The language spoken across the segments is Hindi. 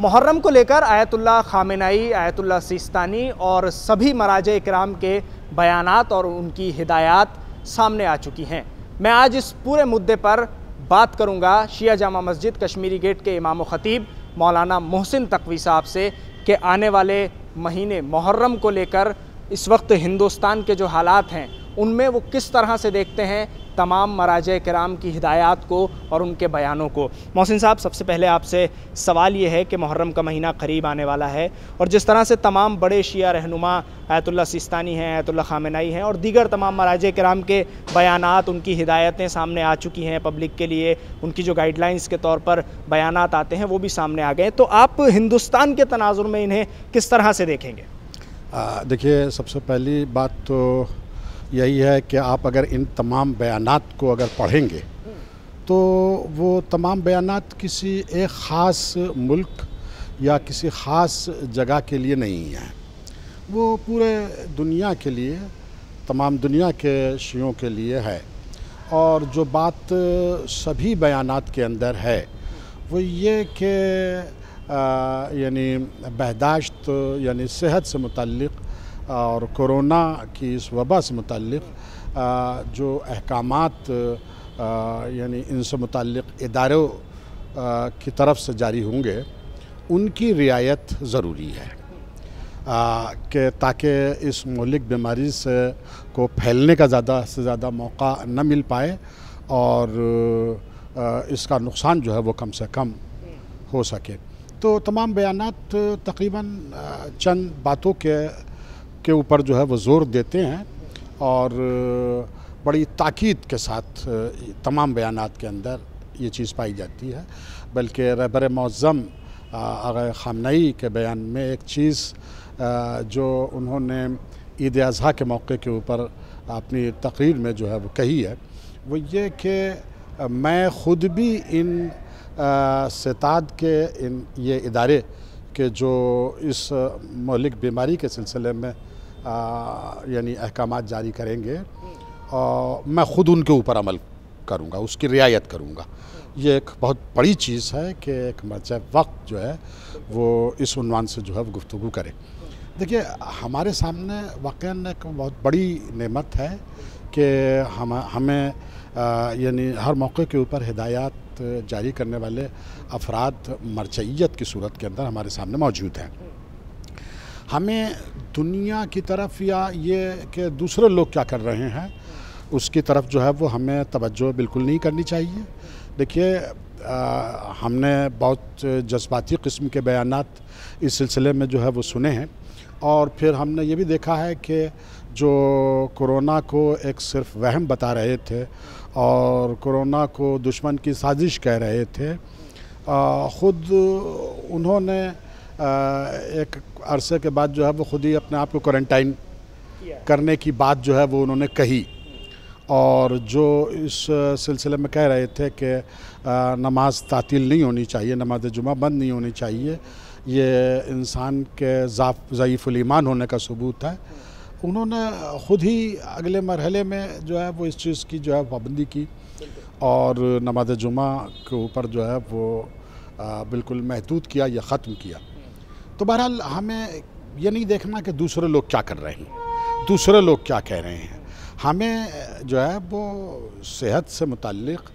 मुहर्रम को लेकर आयतुल्ला खामेनाई आयतुल्ला सिस्तानी और सभी मराज इक्राम के बयानात और उनकी हिदायत सामने आ चुकी हैं मैं आज इस पूरे मुद्दे पर बात करूंगा शिया जामा मस्जिद कश्मीरी गेट के इमाम ख़तीब मौलाना मोहसिन तकवी साहब से कि आने वाले महीने मुहर्रम को लेकर इस वक्त हिंदुस्तान के जो हालात हैं उनमें वो किस तरह से देखते हैं तमाम मराज कराम की हिदायत को और उनके बयानों को मोहसिन साहब सबसे पहले आपसे सवाल ये है कि मुहर्रम का महीना करीब आने वाला है और जिस तरह से तमाम बड़े शिया रहनुमा आयतुल्ला सिस्तानी हैं आयतुल्ला खामनाई हैं और दीगर तमाम मराज कराम के बयान उनकी हिदायतें सामने आ चुकी हैं पब्लिक के लिए उनकी जो गाइडलाइंस के तौर पर बयान आते हैं वो भी सामने आ गए तो आप हिंदुस्तान के तनाजुर में इन्हें किस तरह से देखेंगे देखिए सबसे पहली बात तो यही है कि आप अगर इन तमाम बयानात को अगर पढ़ेंगे तो वो तमाम बयानात किसी एक ख़ास मुल्क या किसी ख़ास जगह के लिए नहीं हैं वो पूरे दुनिया के लिए तमाम दुनिया के शियों के लिए है और जो बात सभी बयानात के अंदर है वो ये कि यानी बहदाश्त यानी सेहत से मुतक़ और कोरोना की इस वबा से मुतल जो अहकाम यानी इनसे मुतल इदारों की तरफ से जारी होंगे उनकी रियायत ज़रूरी है कि ताकि इस मौलिक बीमारी से को फैलने का ज़्यादा से ज़्यादा मौका न मिल पाए और आ, इसका नुकसान जो है वो कम से कम हो सके तो तमाम बयान तकरीबन चंद बातों के के ऊपर जो है वो ज़ोर देते हैं और बड़ी ताकीद के साथ तमाम बयान के अंदर ये चीज़ पाई जाती है बल्कि रहबर मौज़म आगे खामनई के बयान में एक चीज़ जो उन्होंने ईद अजहा के मौके के ऊपर अपनी तकरीर में जो है वो कही है वो ये कि मैं ख़ुद भी इन सताद के इन ये इदारे के जो इस मौलिक बीमारी के सिलसिले में यानी अहकाम जारी करेंगे और मैं ख़ुद उनके ऊपर अमल करूँगा उसकी रियायत करूँगा ये एक बहुत बड़ी चीज़ है कि एक मरज वक्त जो है वो इस उनवान से जो है वो गुफ्तु करे देखिए हमारे सामने वाक़ एक बहुत बड़ी नेमत है कि हम हमें यानी हर मौके के ऊपर हिदायत जारी करने वाले अफराद मरचैत की सूरत के अंदर हमारे सामने मौजूद हैं हमें दुनिया की तरफ या ये कि दूसरे लोग क्या कर रहे हैं उसकी तरफ जो है वो हमें तवज्जो बिल्कुल नहीं करनी चाहिए देखिए हमने बहुत जज्बाती किस्म के बयान इस सिलसिले में जो है वो सुने हैं और फिर हमने ये भी देखा है कि जो कोरोना को एक सिर्फ वहम बता रहे थे और कोरोना को दुश्मन की साजिश कह रहे थे ख़ुद उन्होंने एक अरसे के बाद जो है वो खुद ही अपने आप को क्वारंटाइन करने की बात जो है वो उन्होंने कही और जो इस सिलसिले में कह रहे थे कि नमाज तातील नहीं होनी चाहिए नमाज जुमा बंद नहीं होनी चाहिए ये इंसान के ज़यीफ़ुलईमान होने का सबूत है उन्होंने ख़ुद ही अगले मरहले में जो है वो इस चीज़ की जो है पाबंदी की और नमाज जुमा के ऊपर जो है वो बिल्कुल महदूद किया या ख़त्म किया तो बहरहाल हमें ये नहीं देखना कि दूसरे लोग क्या कर रहे हैं दूसरे लोग क्या कह रहे हैं हमें जो है वो सेहत से मुतक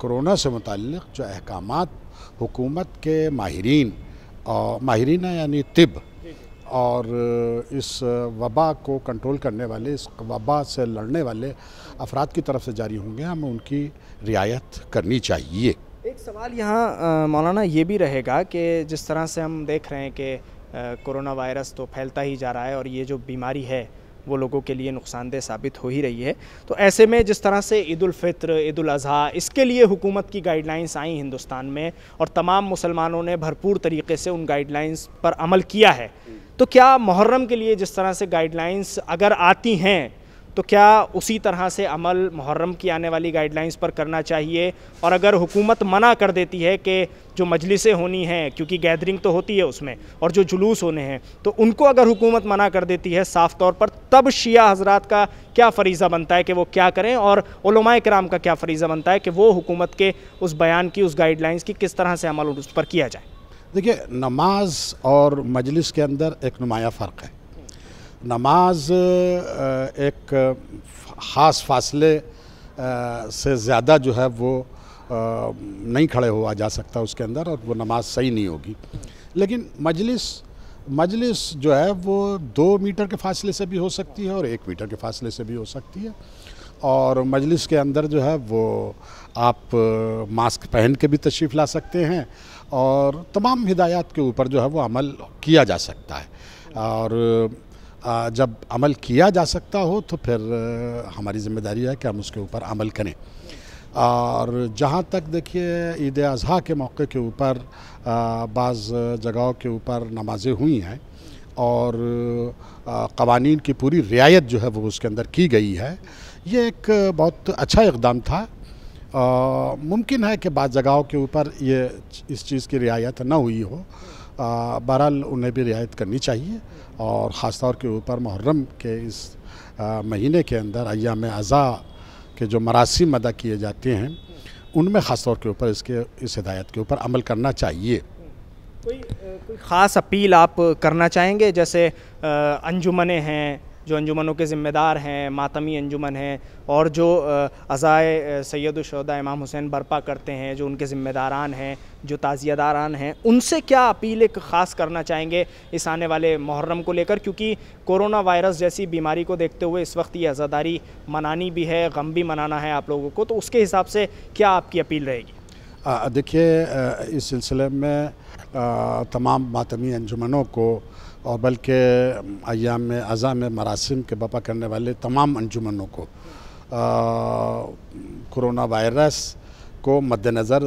कोरोना से मुतक जो अहकाम हुकूमत के माहरीन और माहरीन यानी तिब और इस वबा को कंट्रोल करने वाले इस वबा से लड़ने वाले अफराद की तरफ से जारी होंगे हमें उनकी रियायत करनी चाहिए एक सवाल यहाँ मौलाना ये भी रहेगा कि जिस तरह से हम देख रहे हैं कि कोरोना वायरस तो फैलता ही जा रहा है और ये जो बीमारी है वो लोगों के लिए नुकसानदेह साबित हो ही रही है तो ऐसे में जिस तरह से ईद फ़ित्र ईद अज़हा इसके लिए हुकूमत की गाइडलाइंस आई हिंदुस्तान में और तमाम मुसलमानों ने भरपूर तरीके से उन गाइडलाइंस पर अमल किया है तो क्या मुहर्रम के लिए जिस तरह से गाइडलाइंस अगर आती हैं तो क्या उसी तरह से अमल मुहर्रम की आने वाली गाइडलाइंस पर करना चाहिए और अगर हुकूमत मना कर देती है कि जो मजलिसें होनी हैं क्योंकि गैदरिंग तो होती है उसमें और जो जुलूस होने हैं तो उनको अगर हुकूमत मना कर देती है साफ़ तौर पर तब शिया हजरात का क्या फरीज़ा बनता है कि वो क्या करें और कराम का क्या फरीज़ा बनता है कि वो हुकूमत के उस बयान की उस गाइडलाइंस की किस तरह से अमल उस पर किया जाए देखिए नमाज और मजलिस के अंदर एक नुमाया फ़र्क है नमाज एक ख़ास फासले से ज़्यादा जो है वो नहीं खड़े हुआ जा सकता उसके अंदर और वो नमाज सही नहीं होगी लेकिन मजलिस मजलिस जो है वो दो मीटर के फासले से भी हो सकती है और एक मीटर के फासले से भी हो सकती है और मजलिस के अंदर जो है वो आप मास्क पहन के भी तशरीफ़ ला सकते हैं और तमाम हिदायत के ऊपर जो है वो अमल किया जा सकता है और जब अमल किया जा सकता हो तो फिर हमारी जिम्मेदारी है कि हम उसके ऊपर अमल करें और जहाँ तक देखिए ईद अजहा के मौके के ऊपर बाज़ जगहों के ऊपर नमाज़ें हुई हैं और कवानीन की पूरी रियायत जो है वो उसके अंदर की गई है ये एक बहुत अच्छा इकदाम था मुमकिन है कि बाज़ जगहों के ऊपर ये इस चीज़ की रियायत ना हुई हो बहरहाल उन्हें भी रियायत करनी चाहिए और ख़ास तौर के ऊपर मुहर्रम के इस महीने के अंदर अयाम अज़ा के जो मरासम अदा किए जाते हैं उनमें ख़ास तौर के ऊपर इसके इस हिदायत के ऊपर अमल करना चाहिए कोई कोई ख़ास अपील आप करना चाहेंगे जैसे अंजुमने हैं जो अंजुमनों के ज़िम्मेदार हैं मातमी अंजुमन हैं और जो अज़ाय सैदुलशहदा इमाम हुसैन बर्पा करते हैं जो उनके ज़िम्मेदारान हैं जो ताज़ियादारान हैं उनसे क्या अपील एक ख़ास करना चाहेंगे इस आने वाले मुहर्रम को लेकर क्योंकि कोरोना वायरस जैसी बीमारी को देखते हुए इस वक्त ये आज़ादारी मनानी भी है गम भी मनाना है आप लोगों को तो उसके हिसाब से क्या आपकी अपील रहेगी देखिए इस सिलसिले में आ, तमाम मातमी अंजुमनों को और बल्कि अयाम में अज़ा में मरासम के बपा करने वाले तमाम अंजुमनों को कोरोना वायरस को मद्दनज़र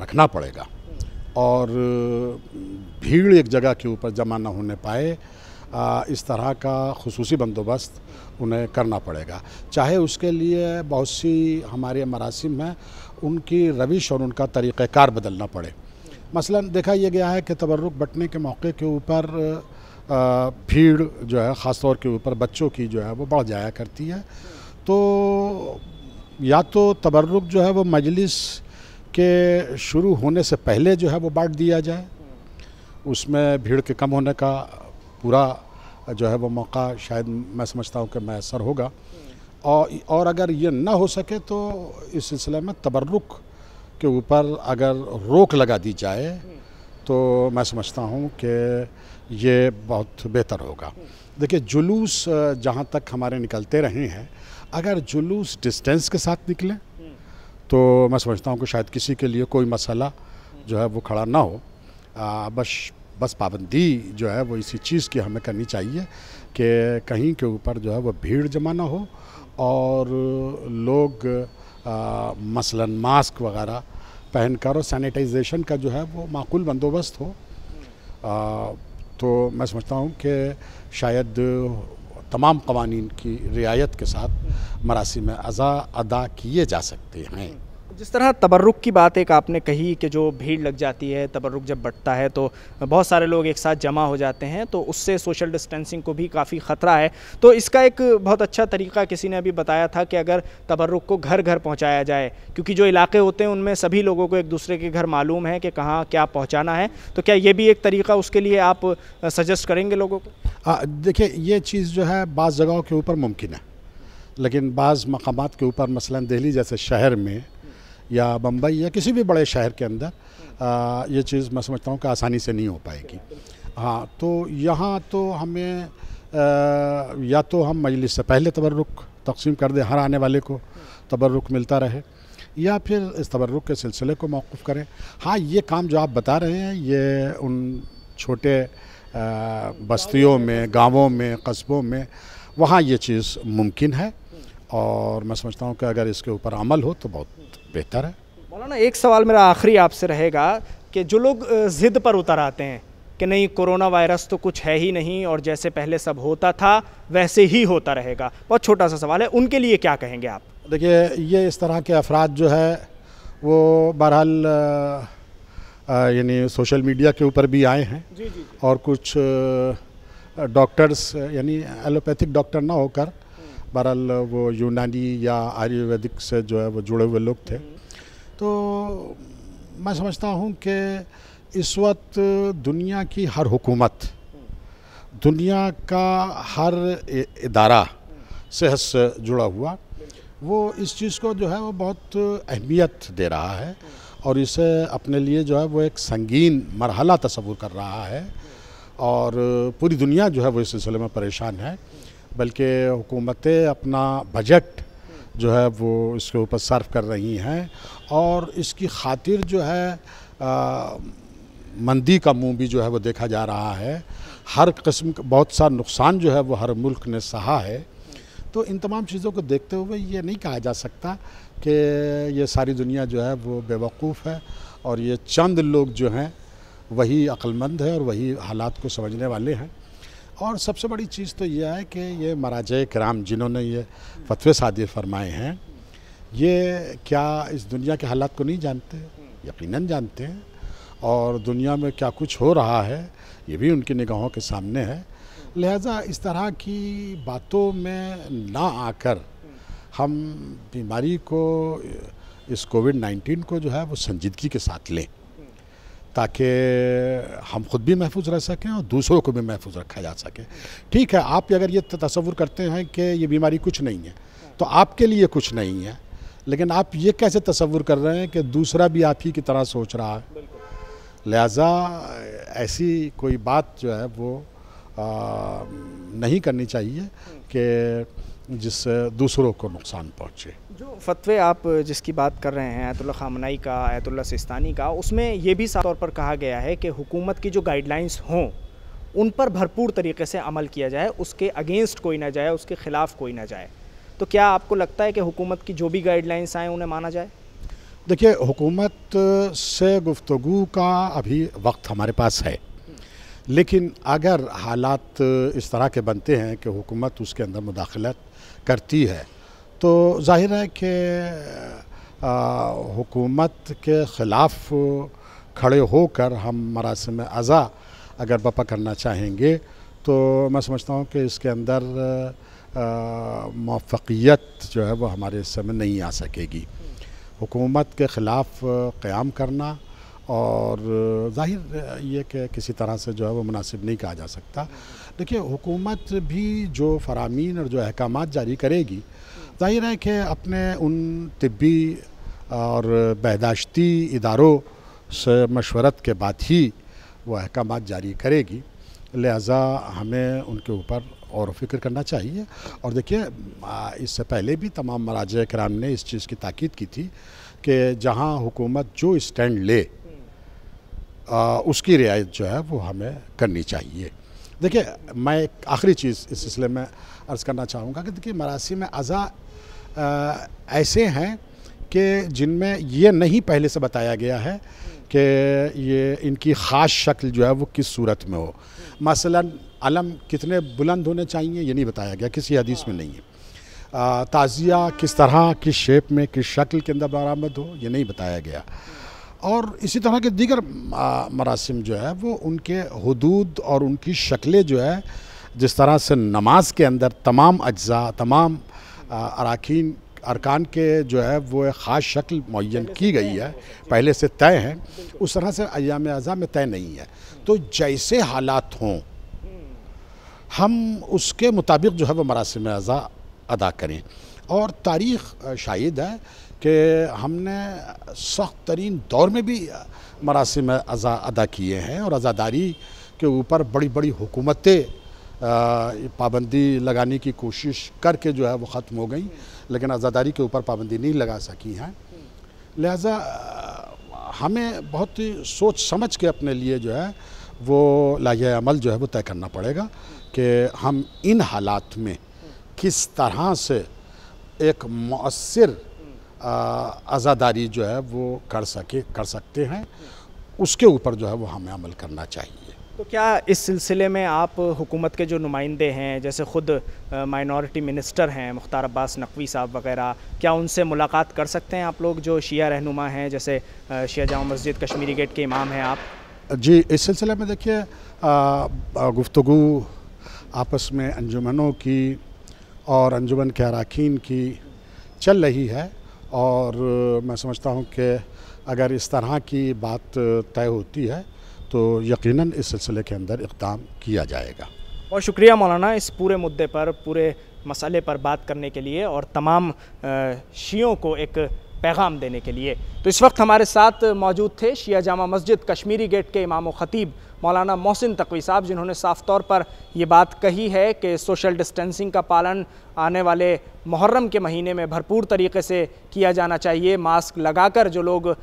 रखना पड़ेगा और भीड़ एक जगह के ऊपर जमा न होने पाए आ, इस तरह का खसूसी बंदोबस्त उन्हें करना पड़ेगा चाहे उसके लिए बहुत सी हमारे मरासम हैं उनकी रविश और उनका तरीक़ार बदलना पड़े मसलन देखा यह गया है कि तबर्रुक बटने के मौके के ऊपर भीड़ जो है ख़ास तौर के ऊपर बच्चों की जो है वो बढ़ जाया करती है तो या तो तबर्रुक जो है वो मजलिस के शुरू होने से पहले जो है वो बांट दिया जाए उसमें भीड़ के कम होने का पूरा जो है वो मौका शायद मैं समझता हूँ कि मैसर होगा और और अगर ये ना हो सके तो इस सिलसिले में तबर्रुक के ऊपर अगर रोक लगा दी जाए तो मैं समझता हूँ कि ये बहुत बेहतर होगा देखिए जुलूस जहाँ तक हमारे निकलते रहे हैं अगर जुलूस डिस्टेंस के साथ निकले तो मैं समझता हूँ कि शायद किसी के लिए कोई मसला जो है वो खड़ा ना हो आ, बस बस पाबंदी जो है वो इसी चीज़ की हमें करनी चाहिए कि कहीं के ऊपर जो है वो भीड़ जमा ना हो और लोग आ, मसलन मास्क वगैरह पहनकर और सैनिटाइजेशन का जो है वो माकूल बंदोबस्त हो आ, तो मैं समझता हूँ कि शायद तमाम कवानीन की रियायत के साथ मरासी में अज़ा अदा किए जा सकते हैं जिस तरह तबर्रुक की बात एक आपने कही कि जो भीड़ लग जाती है तबर्रुक जब बढ़ता है तो बहुत सारे लोग एक साथ जमा हो जाते हैं तो उससे सोशल डिस्टेंसिंग को भी काफ़ी ख़तरा है तो इसका एक बहुत अच्छा तरीका किसी ने अभी बताया था कि अगर तबर्रुक को घर घर पहुंचाया जाए क्योंकि जो इलाके होते हैं उनमें सभी लोगों को एक दूसरे के घर मालूम है कि कहाँ क्या पहुँचाना है तो क्या ये भी एक तरीका उसके लिए आप सजेस्ट करेंगे लोगों को देखिए ये चीज़ जो है बाज़ जगहों के ऊपर मुमकिन है लेकिन बाज़ मकाम के ऊपर मसला दिल्ली जैसे शहर में या बम्बई या किसी भी बड़े शहर के अंदर ये चीज़ मैं समझता हूँ कि आसानी से नहीं हो पाएगी हाँ तो यहाँ तो हमें आ, या तो हम मजलिस से पहले तबर्रुक तकसीम कर दें हर आने वाले को तबर्रुक मिलता रहे या फिर इस तबर्रुक के सिलसिले को मौकूफ़ करें हाँ ये काम जो आप बता रहे हैं ये उन छोटे बस्तियों में गांवों में कस्बों में वहाँ ये चीज़ मुमकिन है और मैं समझता हूँ कि अगर इसके ऊपर अमल हो तो बहुत बेहतर है मौलाना एक सवाल मेरा आखिरी आपसे रहेगा कि जो लोग ज़िद पर उतर आते हैं कि नहीं कोरोना वायरस तो कुछ है ही नहीं और जैसे पहले सब होता था वैसे ही होता रहेगा बहुत छोटा सा सवाल है उनके लिए क्या कहेंगे आप देखिए ये इस तरह के अफराद जो है वो बहरहाल यानी सोशल मीडिया के ऊपर भी आए हैं जी जी। और कुछ डॉक्टर्स यानी एलोपैथिक डॉक्टर ना होकर बहरहाल वो यूनानी या आयुर्वेदिक से जो है वो जुड़े हुए लोग थे तो मैं समझता हूँ कि इस वक्त दुनिया की हर हुकूमत दुनिया का हर इदारा सेहत से जुड़ा हुआ वो इस चीज़ को जो है वो बहुत अहमियत दे रहा है और इसे अपने लिए जो है वो एक संगीन मरहला तस्वूर कर रहा है और पूरी दुनिया जो है वो इस सिलसिले में परेशान है बल्कि हुकूमतें अपना बजट जो है वो इसके ऊपर सर्व कर रही हैं और इसकी खातिर जो है आ, मंदी का मुंह भी जो है वो देखा जा रहा है हर किस्म का बहुत सा नुकसान जो है वो हर मुल्क ने सहा है तो इन तमाम चीज़ों को देखते हुए ये नहीं कहा जा सकता कि ये सारी दुनिया जो है वो बेवकूफ़ है और ये चंद लोग जो हैं वही अक्लमंद है और वही हालात को समझने वाले हैं और सबसे बड़ी चीज़ तो यह है कि ये महाराज कराम जिन्होंने ये फतवे सादे फरमाए हैं ये क्या इस दुनिया के हालात को नहीं जानते यकीनन जानते हैं और दुनिया में क्या कुछ हो रहा है ये भी उनकी निगाहों के सामने है लिहाजा इस तरह की बातों में ना आकर हम बीमारी को इस कोविड 19 को जो है वो संजीदगी के साथ लें ताकि हम ख़ुद भी महफूज रह सकें और दूसरों को भी महफूज रखा जा सके ठीक है आप अगर ये तस्वुर करते हैं कि ये बीमारी कुछ नहीं है तो आपके लिए कुछ नहीं है लेकिन आप ये कैसे तस्वुर कर रहे हैं कि दूसरा भी आप ही की तरह सोच रहा है लिहाजा ऐसी कोई बात जो है वो आ, नहीं करनी चाहिए कि जिससे दूसरों को नुकसान पहुंचे जो फतवे आप जिसकी बात कर रहे हैं आयतुल्ला खामनाई का आयतुल्ला सिस्तानी का उसमें ये भी साफ तौर पर कहा गया है कि हुकूमत की जो गाइडलाइंस हों उन पर भरपूर तरीके से अमल किया जाए उसके अगेंस्ट कोई ना जाए उसके ख़िलाफ़ कोई ना जाए तो क्या आपको लगता है कि हुकूमत की जो भी गाइडलाइंस आएँ उन्हें माना जाए देखिए हुकूमत से गुफ्तु का अभी वक्त हमारे पास है लेकिन अगर हालात इस तरह के बनते हैं कि हुकूमत उसके अंदर मुदाखलत करती है तो जाहिर है कि हुकूमत के ख़िलाफ़ खड़े होकर हम मरासम अज़ा अगर बपा करना चाहेंगे तो मैं समझता हूँ कि इसके अंदर मौफियत जो है वो हमारे समय नहीं आ सकेगी हुकूमत के ख़िलाफ़ क़्याम करना और जाहिर ये कि किसी तरह से जो है वो मुनासिब नहीं कहा जा सकता देखिए हुकूमत भी जो फरामीन और जो अहकाम जारी करेगी जाहिर है कि अपने उन तबी और बहदाश्ती इदारों से मशवरत के बाद ही वो अहकाम जारी करेगी लिहाजा हमें उनके ऊपर और फिक्र करना चाहिए और देखिए इससे पहले भी तमाम मराज कराम ने इस चीज़ की ताकीद की थी कि जहाँ हुकूमत जो स्टैंड ले आ, उसकी रियायत जो है वो हमें करनी चाहिए देखिए मैं आखिरी चीज़ इस सिलसिले में अर्ज़ करना चाहूँगा कि देखिए मरासी में अज़ा ऐसे हैं कि जिनमें ये नहीं पहले से बताया गया है कि ये इनकी ख़ास शक्ल जो है वो किस सूरत में हो मसलन अलम कितने बुलंद होने चाहिए ये नहीं बताया गया किसी हदीस में नहीं है ताज़िया किस तरह किस शेप में किस शक्ल के अंदर बरामद हो ये नहीं बताया गया और इसी तरह के दीगर मरासम जो है वो उनके हदूद और उनकी शक्लें जो है जिस तरह से नमाज के अंदर तमाम अज्जा तमाम अरकान अरकान के जो है वो एक ख़ास शक्ल मुन की गई है पहले से तय है उस तरह से अयाम अज़ा में तय नहीं है तो जैसे हालात हों हम उसके मुताबिक जो है वह मरासम अज़ा अदा करें और तारीख़ शाहिद है कि हमने सख्त तरीन दौर में भी मरासम अज़ा अदा किए हैं और आज़ादारी के ऊपर बड़ी बड़ी हुकूमतें पाबंदी लगाने की कोशिश करके जो है वो ख़त्म हो गई लेकिन आज़ादारी के ऊपर पाबंदी नहीं लगा सकी हैं लिहाजा हमें बहुत ही सोच समझ के अपने लिए जो है वो लाइए अमल जो है वो तय करना पड़ेगा कि हम इन हालात में किस तरह से एक मौसर आज़ादारी जो है वो कर सके कर सकते हैं उसके ऊपर जो है वो हमें अमल करना चाहिए तो क्या इस सिलसिले में आप हुकूमत के जो नुमाइंदे हैं जैसे ख़ुद माइनॉरिटी मिनिस्टर हैं मुख्तार अब्बास नकवी साहब वगैरह क्या उनसे मुलाकात कर सकते हैं आप लोग जो शिया रहनुमा हैं जैसे शिया जामा मस्जिद कश्मीरी गेट के इमाम हैं आप जी इस सिलसिले में देखिए गुफ्तु आपस में अंजुमनों की और अंजुमन के अरकान की चल रही है और मैं समझता हूँ कि अगर इस तरह की बात तय होती है तो यकीनन इस सिलसिले के अंदर इकदाम किया जाएगा बहुत शुक्रिया मौलाना इस पूरे मुद्दे पर पूरे मसले पर बात करने के लिए और तमाम शियों को एक पैगाम देने के लिए तो इस वक्त हमारे साथ मौजूद थे शिया जामा मस्जिद कश्मीरी गेट के इमाम ख़तीब मौलाना मोहसिन तकवी साहब जिन्होंने साफ तौर पर ये बात कही है कि सोशल डिस्टेंसिंग का पालन आने वाले मुहर्रम के महीने में भरपूर तरीके से किया जाना चाहिए मास्क लगाकर जो लोग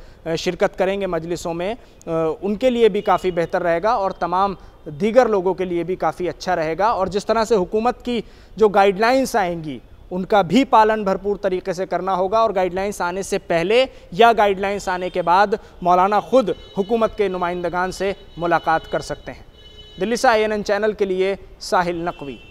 शिरकत करेंगे मजलिसों में उनके लिए भी काफ़ी बेहतर रहेगा और तमाम दीगर लोगों के लिए भी काफ़ी अच्छा रहेगा और जिस तरह से हुकूमत की जो गाइडलाइंस आएंगी उनका भी पालन भरपूर तरीके से करना होगा और गाइडलाइंस आने से पहले या गाइडलाइंस आने के बाद मौलाना ख़ुद हुकूमत के नुमाइंदगान से मुलाकात कर सकते हैं दिल्ली सा एन चैनल के लिए साहिल नकवी